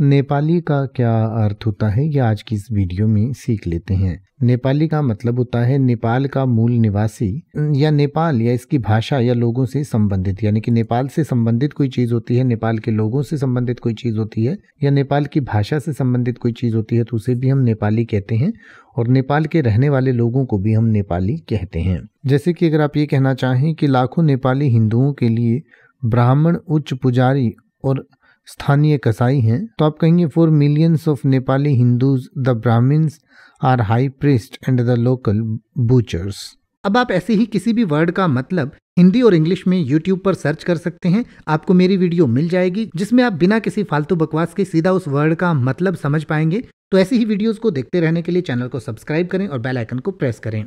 नेपाली का क्या अर्थ होता है ये आज की इस वीडियो में सीख लेते हैं नेपाली का मतलब होता है नेपाल का मूल निवासी या नेपाल या इसकी भाषा या लोगों से संबंधित यानी कि नेपाल से संबंधित कोई चीज़ होती है नेपाल के लोगों से संबंधित कोई चीज़ होती है या नेपाल की भाषा से संबंधित कोई चीज़ होती है तो उसे भी हम नेपाली कहते हैं और नेपाल के रहने वाले लोगों को भी हम नेपाली कहते हैं जैसे कि अगर आप ये कहना चाहें कि लाखों नेपाली हिंदुओं के लिए ब्राह्मण उच्च पुजारी और स्थानीय कसाई हैं तो आप कहेंगे four millions of Nepali Hindus the Brahmins are high priest and the local butchers अब आप ऐसे ही किसी भी वर्ड का मतलब हिंदी और इंग्लिश में यूट्यूब पर सर्च कर सकते हैं आपको मेरी वीडियो मिल जाएगी जिसमें आप बिना किसी फालतू बकवास के सीधा उस वर्ड का मतलब समझ पाएंगे तो ऐसी ही वीडियोस को देखते रहने के लिए चैनल को सब्सक्राइब करें और बेल आइकन को प्रेस करें